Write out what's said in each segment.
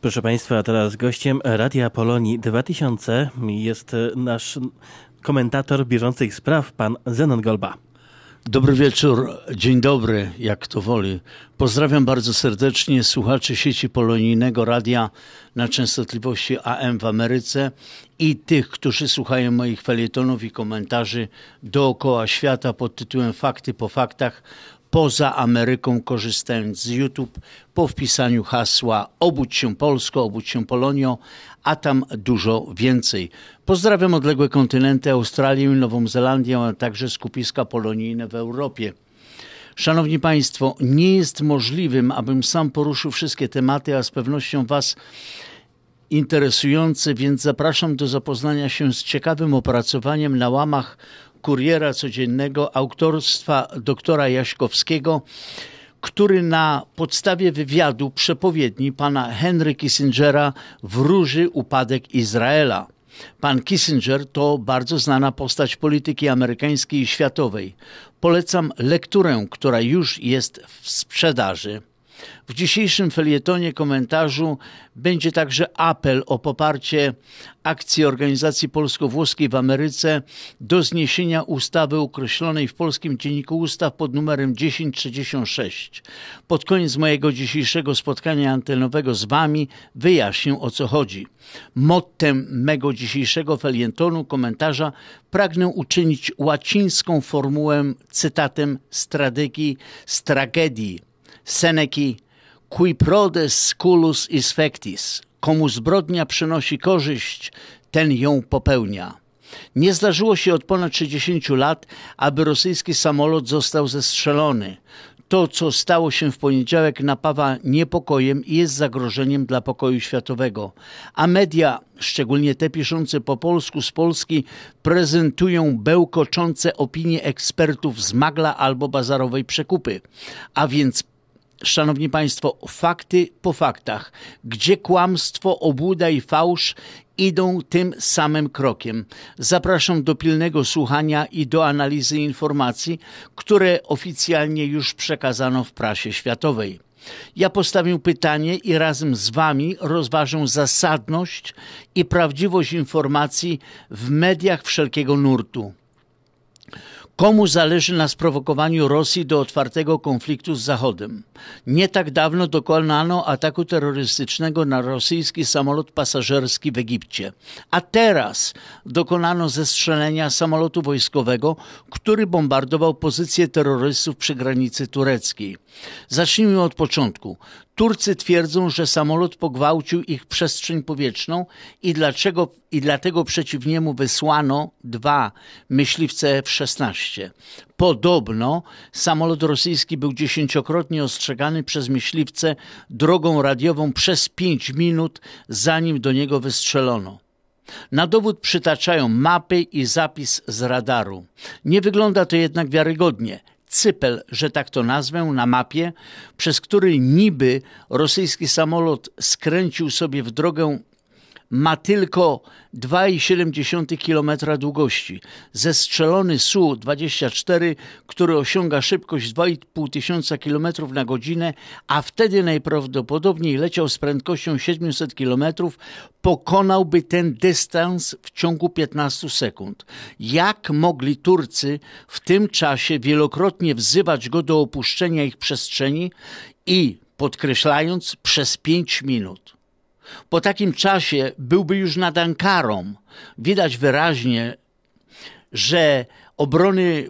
Proszę Państwa, teraz gościem Radia Polonii 2000 jest nasz komentator bieżących spraw, pan Zenon Golba. Dobry wieczór, dzień dobry, jak to woli. Pozdrawiam bardzo serdecznie słuchaczy sieci polonijnego radia na częstotliwości AM w Ameryce i tych, którzy słuchają moich felietonów i komentarzy dookoła świata pod tytułem Fakty po faktach poza Ameryką, korzystając z YouTube, po wpisaniu hasła Obudź się Polsko, Obudź się Polonio, a tam dużo więcej. Pozdrawiam odległe kontynenty Australię i Nową Zelandię, a także skupiska polonijne w Europie. Szanowni Państwo, nie jest możliwym, abym sam poruszył wszystkie tematy, a z pewnością Was interesujące, więc zapraszam do zapoznania się z ciekawym opracowaniem na łamach Kuriera Codziennego autorstwa doktora Jaśkowskiego, który na podstawie wywiadu przepowiedni pana Henry Kissingera wróży upadek Izraela. Pan Kissinger to bardzo znana postać polityki amerykańskiej i światowej. Polecam lekturę, która już jest w sprzedaży. W dzisiejszym felietonie komentarzu będzie także apel o poparcie akcji organizacji polsko-włoskiej w Ameryce do zniesienia ustawy określonej w Polskim Dzienniku Ustaw pod numerem 1036. Pod koniec mojego dzisiejszego spotkania antenowego z Wami wyjaśnię o co chodzi. Mottem mego dzisiejszego felietonu komentarza pragnę uczynić łacińską formułę cytatem z tragedii, z tragedii Seneki qui prodes sculus is fectis. Komu zbrodnia przynosi korzyść, ten ją popełnia. Nie zdarzyło się od ponad 60 lat, aby rosyjski samolot został zestrzelony. To, co stało się w poniedziałek, napawa niepokojem i jest zagrożeniem dla pokoju światowego. A media, szczególnie te piszące po polsku z Polski, prezentują bełkoczące opinie ekspertów z magla albo bazarowej przekupy. A więc Szanowni Państwo, fakty po faktach. Gdzie kłamstwo, obłuda i fałsz idą tym samym krokiem. Zapraszam do pilnego słuchania i do analizy informacji, które oficjalnie już przekazano w prasie światowej. Ja postawię pytanie i razem z Wami rozważę zasadność i prawdziwość informacji w mediach wszelkiego nurtu Komu zależy na sprowokowaniu Rosji do otwartego konfliktu z Zachodem? Nie tak dawno dokonano ataku terrorystycznego na rosyjski samolot pasażerski w Egipcie. A teraz dokonano zestrzelenia samolotu wojskowego, który bombardował pozycję terrorystów przy granicy tureckiej. Zacznijmy od początku. Turcy twierdzą, że samolot pogwałcił ich przestrzeń powietrzną i, dlaczego, i dlatego przeciw niemu wysłano dwa myśliwce F-16. Podobno samolot rosyjski był dziesięciokrotnie ostrzegany przez myśliwce drogą radiową przez pięć minut, zanim do niego wystrzelono. Na dowód przytaczają mapy i zapis z radaru. Nie wygląda to jednak wiarygodnie cypel, że tak to nazwę, na mapie, przez który niby rosyjski samolot skręcił sobie w drogę ma tylko 2,7 km długości. Zestrzelony Su-24, który osiąga szybkość 2,5 km na godzinę, a wtedy najprawdopodobniej leciał z prędkością 700 km, pokonałby ten dystans w ciągu 15 sekund. Jak mogli Turcy w tym czasie wielokrotnie wzywać go do opuszczenia ich przestrzeni i podkreślając przez 5 minut? Po takim czasie byłby już nad Ankarą. Widać wyraźnie, że obrony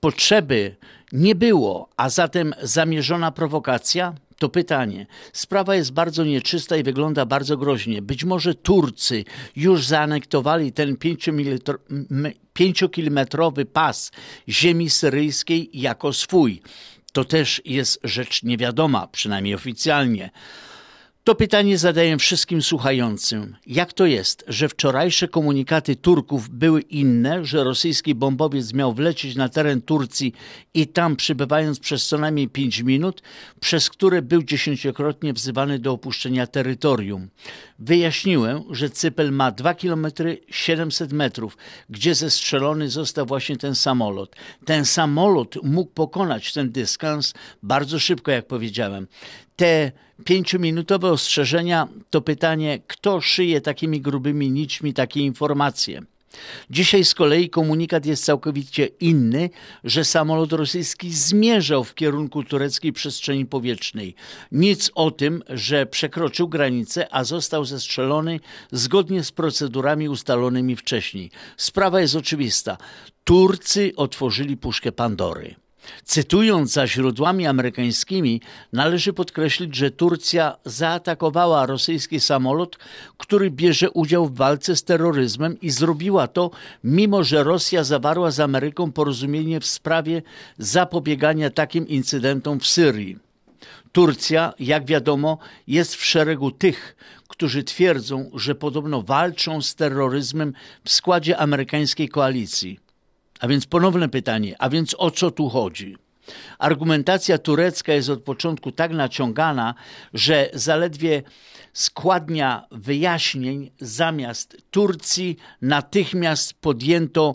potrzeby nie było, a zatem zamierzona prowokacja? To pytanie. Sprawa jest bardzo nieczysta i wygląda bardzo groźnie. Być może Turcy już zaanektowali ten pięciokilometrowy pas ziemi syryjskiej jako swój. To też jest rzecz niewiadoma, przynajmniej oficjalnie. To pytanie zadaję wszystkim słuchającym. Jak to jest, że wczorajsze komunikaty Turków były inne, że rosyjski bombowiec miał wlecieć na teren Turcji i tam przybywając przez co najmniej 5 minut, przez które był dziesięciokrotnie wzywany do opuszczenia terytorium? Wyjaśniłem, że Cypel ma 2 km 700 metrów, gdzie zestrzelony został właśnie ten samolot. Ten samolot mógł pokonać ten dystans bardzo szybko, jak powiedziałem. Te pięciominutowe ostrzeżenia to pytanie, kto szyje takimi grubymi nićmi takie informacje. Dzisiaj z kolei komunikat jest całkowicie inny, że samolot rosyjski zmierzał w kierunku tureckiej przestrzeni powietrznej. Nic o tym, że przekroczył granicę, a został zestrzelony zgodnie z procedurami ustalonymi wcześniej. Sprawa jest oczywista. Turcy otworzyli puszkę Pandory. Cytując za źródłami amerykańskimi, należy podkreślić, że Turcja zaatakowała rosyjski samolot, który bierze udział w walce z terroryzmem i zrobiła to, mimo że Rosja zawarła z Ameryką porozumienie w sprawie zapobiegania takim incydentom w Syrii. Turcja, jak wiadomo, jest w szeregu tych, którzy twierdzą, że podobno walczą z terroryzmem w składzie amerykańskiej koalicji. A więc ponowne pytanie, a więc o co tu chodzi? Argumentacja turecka jest od początku tak naciągana, że zaledwie składnia wyjaśnień zamiast Turcji natychmiast podjęto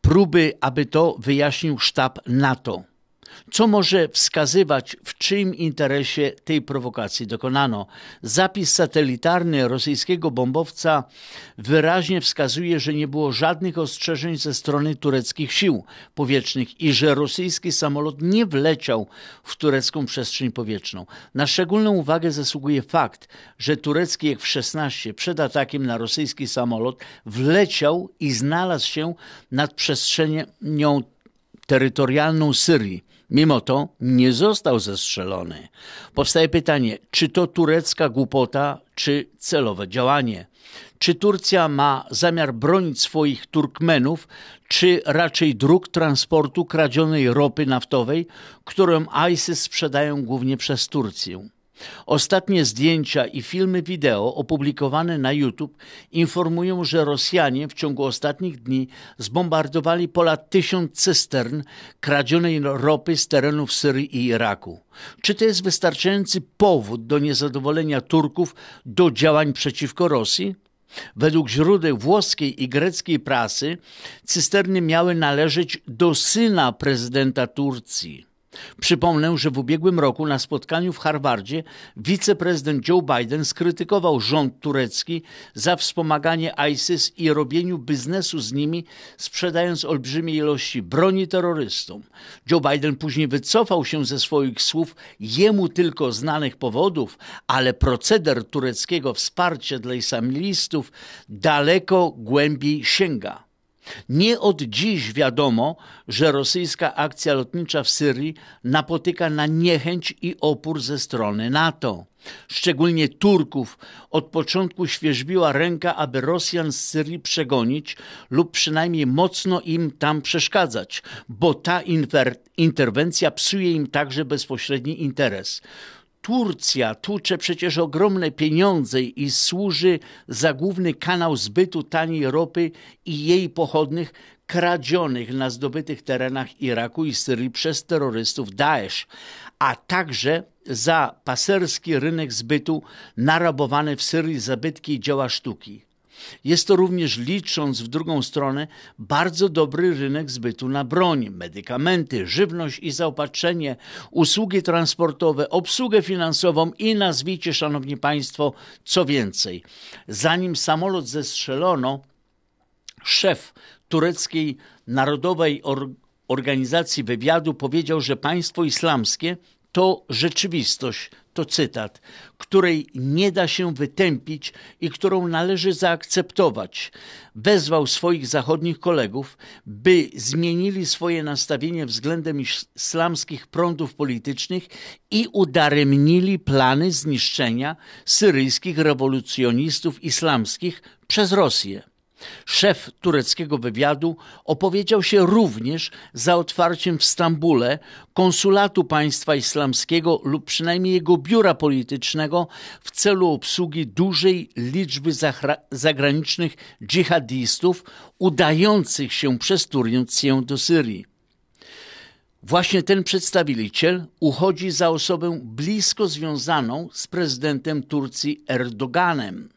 próby, aby to wyjaśnił sztab NATO co może wskazywać, w czyim interesie tej prowokacji dokonano. Zapis satelitarny rosyjskiego bombowca wyraźnie wskazuje, że nie było żadnych ostrzeżeń ze strony tureckich sił powietrznych i że rosyjski samolot nie wleciał w turecką przestrzeń powietrzną. Na szczególną uwagę zasługuje fakt, że turecki F-16 przed atakiem na rosyjski samolot wleciał i znalazł się nad przestrzenią terytorialną Syrii. Mimo to nie został zestrzelony. Powstaje pytanie, czy to turecka głupota, czy celowe działanie? Czy Turcja ma zamiar bronić swoich Turkmenów, czy raczej dróg transportu kradzionej ropy naftowej, którą ISIS sprzedają głównie przez Turcję? Ostatnie zdjęcia i filmy wideo opublikowane na YouTube informują, że Rosjanie w ciągu ostatnich dni zbombardowali ponad tysiąc cystern kradzionej ropy z terenów Syrii i Iraku. Czy to jest wystarczający powód do niezadowolenia Turków do działań przeciwko Rosji? Według źródeł włoskiej i greckiej prasy cysterny miały należeć do syna prezydenta Turcji. Przypomnę, że w ubiegłym roku na spotkaniu w Harvardzie wiceprezydent Joe Biden skrytykował rząd turecki za wspomaganie ISIS i robieniu biznesu z nimi, sprzedając olbrzymie ilości broni terrorystom. Joe Biden później wycofał się ze swoich słów jemu tylko znanych powodów, ale proceder tureckiego wsparcia dla islamistów daleko głębiej sięga. Nie od dziś wiadomo, że rosyjska akcja lotnicza w Syrii napotyka na niechęć i opór ze strony NATO. Szczególnie Turków od początku świerzbiła ręka, aby Rosjan z Syrii przegonić lub przynajmniej mocno im tam przeszkadzać, bo ta interwencja psuje im także bezpośredni interes. Turcja tłucze przecież ogromne pieniądze i służy za główny kanał zbytu taniej ropy i jej pochodnych kradzionych na zdobytych terenach Iraku i Syrii przez terrorystów Daesh, a także za paserski rynek zbytu narabowany w Syrii zabytki i dzieła sztuki. Jest to również, licząc w drugą stronę, bardzo dobry rynek zbytu na broń, medykamenty, żywność i zaopatrzenie, usługi transportowe, obsługę finansową i nazwijcie, szanowni państwo, co więcej. Zanim samolot zestrzelono, szef tureckiej Narodowej Or Organizacji Wywiadu powiedział, że państwo islamskie to rzeczywistość to cytat, której nie da się wytępić i którą należy zaakceptować. Wezwał swoich zachodnich kolegów, by zmienili swoje nastawienie względem islamskich prądów politycznych i udaremnili plany zniszczenia syryjskich rewolucjonistów islamskich przez Rosję. Szef tureckiego wywiadu opowiedział się również za otwarciem w Stambule konsulatu państwa islamskiego lub przynajmniej jego biura politycznego w celu obsługi dużej liczby zagranicznych dżihadistów udających się przez Turcję do Syrii. Właśnie ten przedstawiciel uchodzi za osobę blisko związaną z prezydentem Turcji Erdoganem.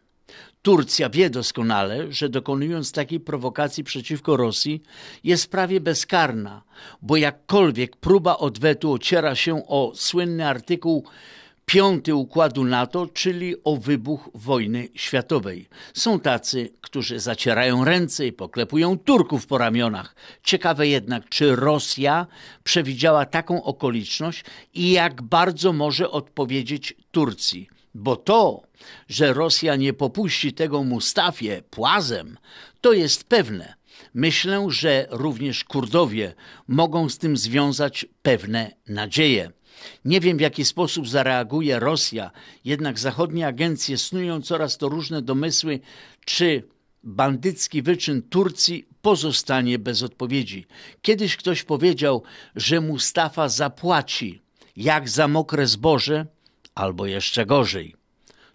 Turcja wie doskonale, że dokonując takiej prowokacji przeciwko Rosji jest prawie bezkarna, bo jakkolwiek próba odwetu ociera się o słynny artykuł 5 układu NATO, czyli o wybuch wojny światowej. Są tacy, którzy zacierają ręce i poklepują Turków po ramionach. Ciekawe jednak, czy Rosja przewidziała taką okoliczność i jak bardzo może odpowiedzieć Turcji. Bo to, że Rosja nie popuści tego Mustafie płazem, to jest pewne. Myślę, że również Kurdowie mogą z tym związać pewne nadzieje. Nie wiem, w jaki sposób zareaguje Rosja, jednak zachodnie agencje snują coraz to różne domysły, czy bandycki wyczyn Turcji pozostanie bez odpowiedzi. Kiedyś ktoś powiedział, że Mustafa zapłaci, jak za mokre zboże, albo jeszcze gorzej.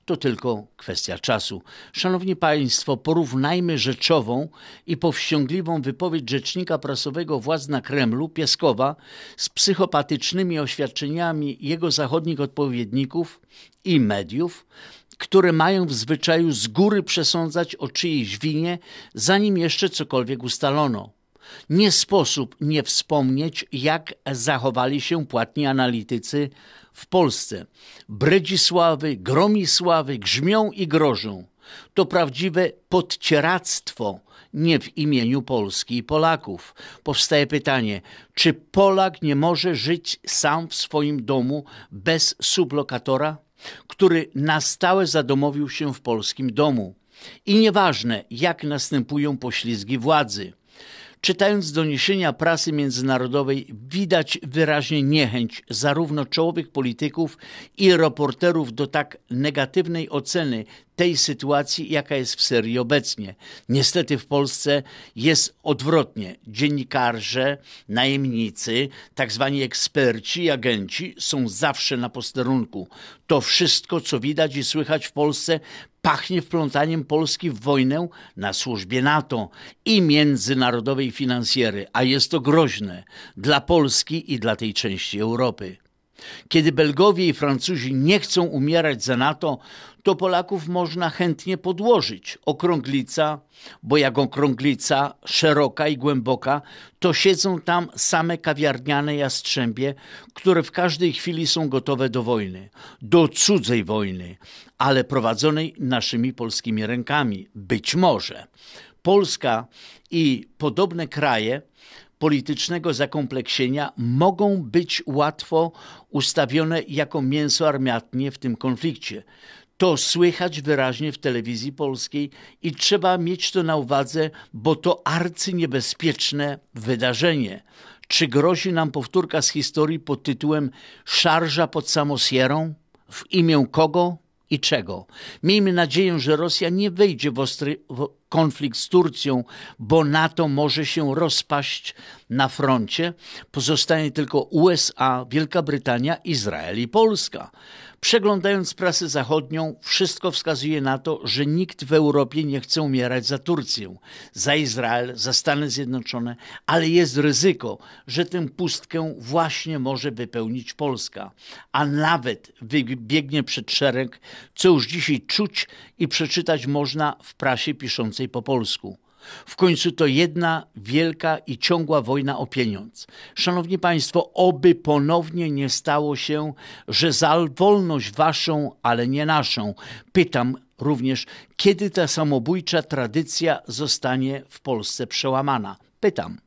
To tylko kwestia czasu. Szanowni Państwo, porównajmy rzeczową i powściągliwą wypowiedź rzecznika prasowego władz na Kremlu, Pieskowa, z psychopatycznymi oświadczeniami jego zachodnich odpowiedników i mediów, które mają w zwyczaju z góry przesądzać o czyjejś winie, zanim jeszcze cokolwiek ustalono. Nie sposób nie wspomnieć, jak zachowali się płatni analitycy w Polsce. Bredzisławy, Gromisławy grzmią i grożą. To prawdziwe podcieractwo, nie w imieniu Polski i Polaków. Powstaje pytanie, czy Polak nie może żyć sam w swoim domu bez sublokatora, który na stałe zadomowił się w polskim domu? I nieważne, jak następują poślizgi władzy. Czytając doniesienia prasy międzynarodowej, widać wyraźnie niechęć zarówno czołowych polityków i reporterów do tak negatywnej oceny tej sytuacji, jaka jest w Syrii obecnie. Niestety w Polsce jest odwrotnie. Dziennikarze, najemnicy, tak zwani eksperci, agenci są zawsze na posterunku. To wszystko, co widać i słychać w Polsce, pachnie wplątaniem Polski w wojnę na służbie NATO i międzynarodowej finansjery, a jest to groźne dla Polski i dla tej części Europy. Kiedy Belgowie i Francuzi nie chcą umierać za NATO, to Polaków można chętnie podłożyć. Okrąglica, bo jak okrąglica, szeroka i głęboka, to siedzą tam same kawiarniane jastrzębie, które w każdej chwili są gotowe do wojny, do cudzej wojny, ale prowadzonej naszymi polskimi rękami. Być może. Polska i podobne kraje politycznego zakompleksienia mogą być łatwo ustawione jako mięso armiatnie w tym konflikcie. To słychać wyraźnie w telewizji polskiej i trzeba mieć to na uwadze, bo to arcyniebezpieczne wydarzenie. Czy grozi nam powtórka z historii pod tytułem Szarża pod Samosierą? W imię kogo? i czego. Miejmy nadzieję, że Rosja nie wejdzie w ostry konflikt z Turcją, bo NATO może się rozpaść na froncie. Pozostanie tylko USA, Wielka Brytania, Izrael i Polska. Przeglądając prasę zachodnią, wszystko wskazuje na to, że nikt w Europie nie chce umierać za Turcję, za Izrael, za Stany Zjednoczone, ale jest ryzyko, że tę pustkę właśnie może wypełnić Polska, a nawet wybiegnie przed szereg, co już dzisiaj czuć i przeczytać można w prasie piszącej po polsku. W końcu to jedna wielka i ciągła wojna o pieniądz. Szanowni Państwo, oby ponownie nie stało się, że za wolność waszą, ale nie naszą, pytam również, kiedy ta samobójcza tradycja zostanie w Polsce przełamana. Pytam.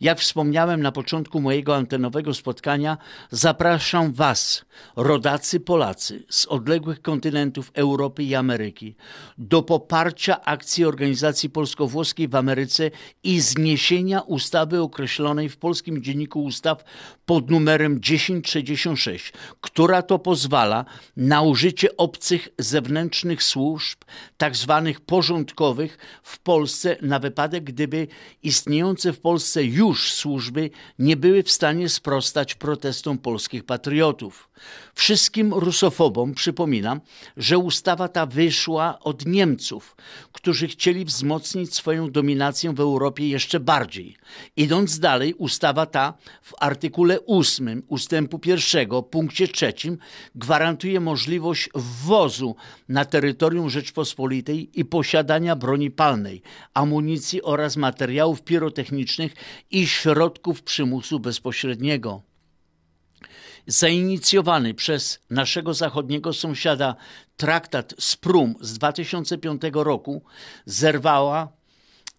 Jak wspomniałem na początku mojego antenowego spotkania, zapraszam Was, rodacy Polacy z odległych kontynentów Europy i Ameryki, do poparcia akcji organizacji polsko-włoskiej w Ameryce i zniesienia ustawy określonej w Polskim Dzienniku Ustaw pod numerem 1066, która to pozwala na użycie obcych zewnętrznych służb, tak zwanych porządkowych, w Polsce na wypadek, gdyby istniejące w Polsce już służby nie były w stanie sprostać protestom polskich patriotów. Wszystkim rusofobom przypominam, że ustawa ta wyszła od Niemców, którzy chcieli wzmocnić swoją dominację w Europie jeszcze bardziej. Idąc dalej, ustawa ta w artykule 8 ustępu 1 punkcie 3 gwarantuje możliwość wwozu na terytorium Rzeczpospolitej i posiadania broni palnej, amunicji oraz materiałów pirotechnicznych i środków przymusu bezpośredniego. Zainicjowany przez naszego zachodniego sąsiada traktat z z 2005 roku zerwała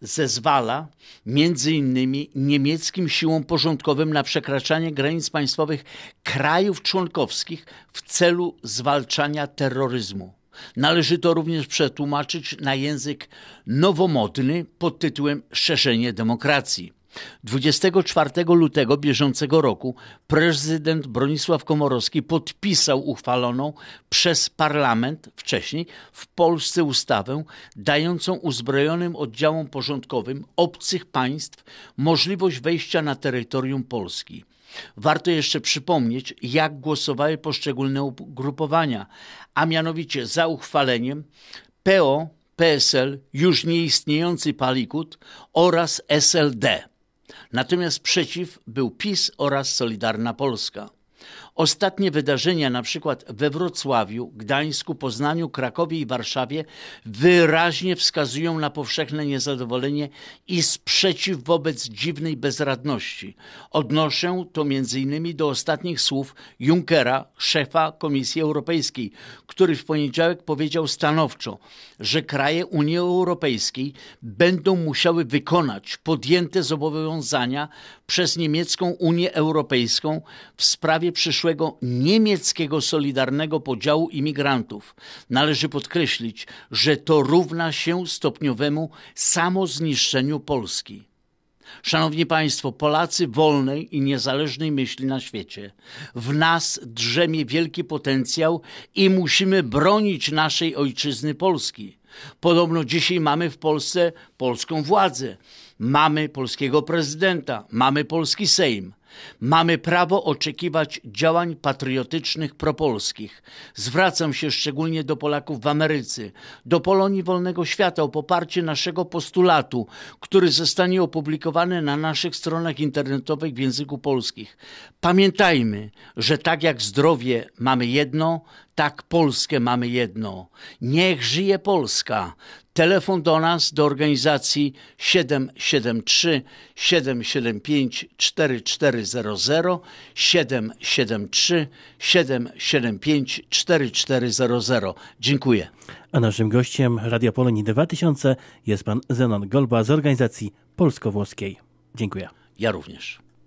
zezwala między innymi niemieckim siłom porządkowym na przekraczanie granic państwowych krajów członkowskich w celu zwalczania terroryzmu. Należy to również przetłumaczyć na język nowomodny pod tytułem Szerzenie demokracji. 24 lutego bieżącego roku prezydent Bronisław Komorowski podpisał uchwaloną przez parlament wcześniej w Polsce ustawę dającą uzbrojonym oddziałom porządkowym obcych państw możliwość wejścia na terytorium Polski. Warto jeszcze przypomnieć, jak głosowały poszczególne ugrupowania, a mianowicie za uchwaleniem PO, PSL, już nieistniejący Palikut oraz SLD. Natomiast przeciw był PiS oraz Solidarna Polska. Ostatnie wydarzenia, na przykład we Wrocławiu, Gdańsku, Poznaniu, Krakowie i Warszawie, wyraźnie wskazują na powszechne niezadowolenie i sprzeciw wobec dziwnej bezradności. Odnoszę to m.in. do ostatnich słów Junckera, szefa Komisji Europejskiej, który w poniedziałek powiedział stanowczo, że kraje Unii Europejskiej będą musiały wykonać podjęte zobowiązania przez niemiecką Unię Europejską w sprawie przyszłości przyszłego niemieckiego solidarnego podziału imigrantów. Należy podkreślić, że to równa się stopniowemu samozniszczeniu Polski. Szanowni Państwo, Polacy wolnej i niezależnej myśli na świecie. W nas drzemie wielki potencjał i musimy bronić naszej ojczyzny Polski. Podobno dzisiaj mamy w Polsce polską władzę, mamy polskiego prezydenta, mamy polski Sejm. Mamy prawo oczekiwać działań patriotycznych propolskich. Zwracam się szczególnie do Polaków w Ameryce, do Polonii Wolnego Świata o poparcie naszego postulatu, który zostanie opublikowany na naszych stronach internetowych w języku polskich. Pamiętajmy, że tak jak zdrowie mamy jedno, tak Polskę mamy jedno. Niech żyje Polska. Telefon do nas, do organizacji 773 775 4400 773 775 4400. Dziękuję. A naszym gościem Radio Poleni 2000 jest pan Zenon Golba z organizacji polsko-włoskiej. Dziękuję. Ja również.